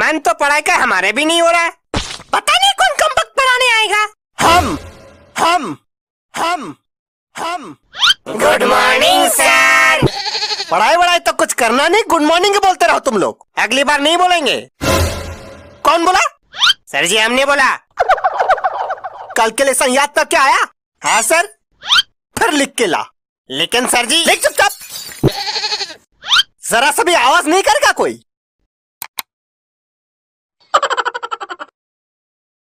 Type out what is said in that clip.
मन तो पढ़ाई का हमारे भी नहीं हो रहा है पता नहीं कौन कम वक्त पढ़ाने आएगा हम हम हम हम गुड मॉर्निंग सर पढ़ाई वढ़ाई तो कुछ करना नहीं गुड मॉर्निंग बोलते रहो तुम लोग अगली बार नहीं बोलेंगे कौन बोला सर जी हमने बोला कल के लेसन याद करके आया हाँ सर फिर लिख के ला लेकिन सर जी लिख चुपचाप जरा सा भी आवाज नहीं करेगा कोई